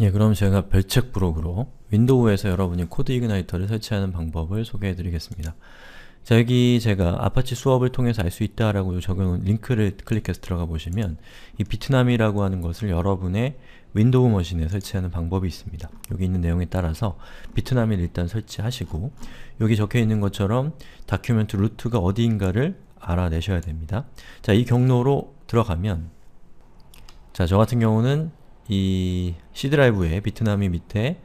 예, 그럼 제가 별책 부록으로 윈도우에서 여러분이 코드 이그나이터를 설치하는 방법을 소개해드리겠습니다. 자, 여기 제가 아파치 수업을 통해서 알 수 있다라고 적은 링크를 클릭해서 들어가 보시면 이 비트남이라고 하는 것을 여러분의 윈도우 머신에 설치하는 방법이 있습니다. 여기 있는 내용에 따라서 비트남을 일단 설치하시고 여기 적혀있는 것처럼 다큐멘트 루트가 어디인가를 알아내셔야 됩니다. 자, 이 경로로 들어가면 자, 저 같은 경우는 이 C 드라이브에 비트나미 밑에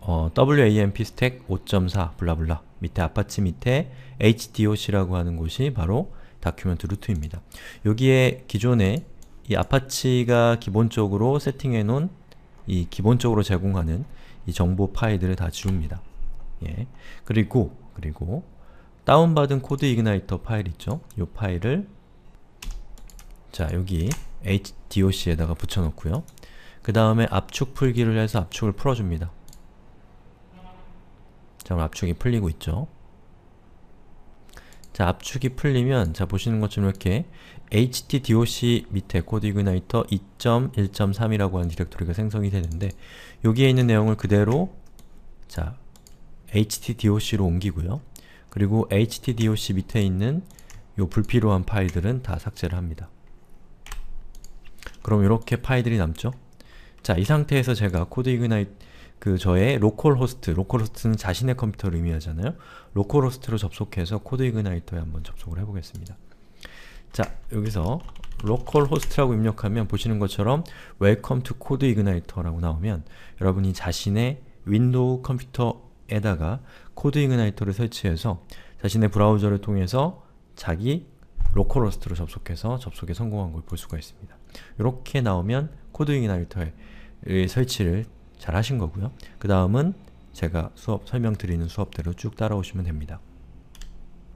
어, WAMP stack 5.4 블라블라 밑에 아파치 밑에 HDOC라고 하는 곳이 바로 다큐멘트 루트입니다. 여기에 기존에 이 아파치가 기본적으로 세팅해 놓은 이 기본적으로 제공하는 이 정보 파일들을 다 지웁니다. 예. 그리고 그리고 다운받은 코드 이그나이터 파일 있죠? 이 파일을 자 여기 HDOC에다가 붙여놓고요. 그 다음에 압축 풀기를 해서 압축을 풀어줍니다. 자, 압축이 풀리고 있죠. 자, 압축이 풀리면 자, 보시는 것처럼 이렇게 htdoc 밑에 codeignitor 2.1.3이라고 하는 디렉토리가 생성이 되는데 여기에 있는 내용을 그대로 자, htdoc로 옮기고요. 그리고 htdoc 밑에 있는 요 불필요한 파일들은 다 삭제를 합니다. 그럼 이렇게 파일들이 남죠? 자, 이 상태에서 제가 코드 이그나이트 그 저의 로컬 호스트, 로컬 호스트는 자신의 컴퓨터를 의미하잖아요. 로컬 호스트로 접속해서 코드 이그나이터에 한번 접속을 해보겠습니다. 자, 여기서 로컬 호스트라고 입력하면 보시는 것처럼 Welcome to Code Igniter라고 나오면 여러분이 자신의 윈도우 컴퓨터에다가 코드 이그나이터를 설치해서 자신의 브라우저를 통해서 자기 로컬호스트로 접속해서 접속에 성공한 걸 볼 수가 있습니다. 이렇게 나오면 코드윙이나 일터의 설치를 잘 하신 거고요. 그 다음은 제가 수업 설명드리는 수업대로 쭉 따라오시면 됩니다.